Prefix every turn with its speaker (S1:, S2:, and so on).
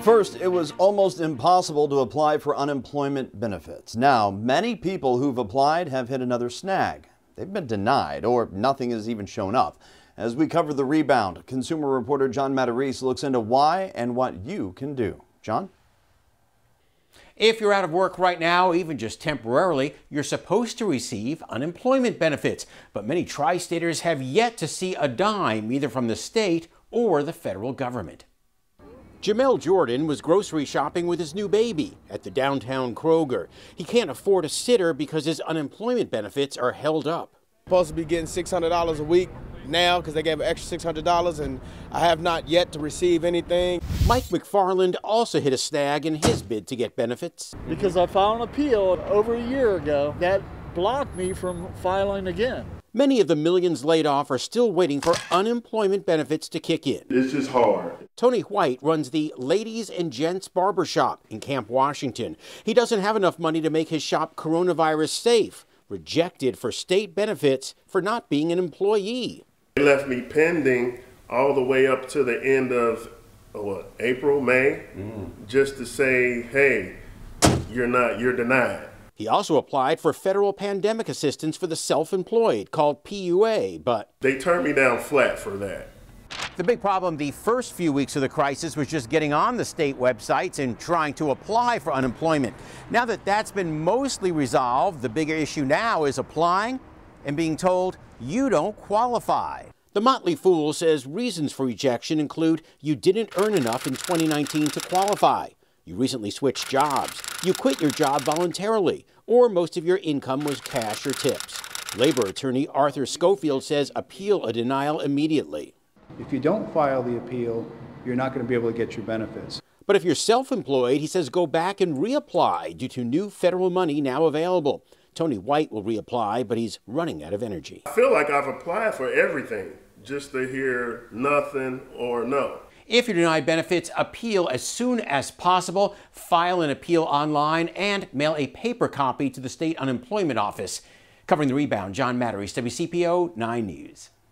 S1: first, it was almost impossible to apply for unemployment benefits. Now, many people who've applied have hit another snag. They've been denied, or nothing has even shown up. As we cover the rebound, consumer reporter John Matarese looks into why and what you can do. John?
S2: If you're out of work right now, even just temporarily, you're supposed to receive unemployment benefits. But many tri-staters have yet to see a dime, either from the state or the federal government. Jamel Jordan was grocery shopping with his new baby at the downtown Kroger. He can't afford a sitter because his unemployment benefits are held up. Supposed to be getting $600 a week now because they gave an extra $600 and I have not yet to receive anything. Mike McFarland also hit a snag in his bid to get
S1: benefits. Because I filed an appeal over a year ago. That Block me from filing again.
S2: Many of the millions laid off are still waiting for unemployment benefits to kick in.
S3: This is hard.
S2: Tony White runs the Ladies and Gents Barbershop in Camp Washington. He doesn't have enough money to make his shop coronavirus safe, rejected for state benefits for not being an employee. They left me pending all the way up
S3: to the end of oh, what, April, May, mm. just to say, hey,
S2: you're not, you're denied. He also applied for federal pandemic assistance for the self-employed called PUA, but they turned me down flat for that. The big problem the first few weeks of the crisis was just getting on the state websites and trying to apply for unemployment. Now that that's been mostly resolved, the bigger issue now is applying and being told you don't qualify. The Motley Fool says reasons for rejection include you didn't earn enough in 2019 to qualify, you recently switched jobs. You quit your job voluntarily, or most of your income was cash or tips. Labor attorney Arthur Schofield says appeal a denial immediately. If you don't file the appeal, you're not going to be able to get your benefits. But if you're self employed, he says go back and reapply due to new federal money now available. Tony White will reapply, but he's running out of energy. I
S3: feel like I've applied for everything just to hear nothing or
S2: no. If you're denied benefits, appeal as soon as possible, file an appeal online, and mail a paper copy to the state unemployment office. Covering the rebound, John Mattery, WCPO 9 News.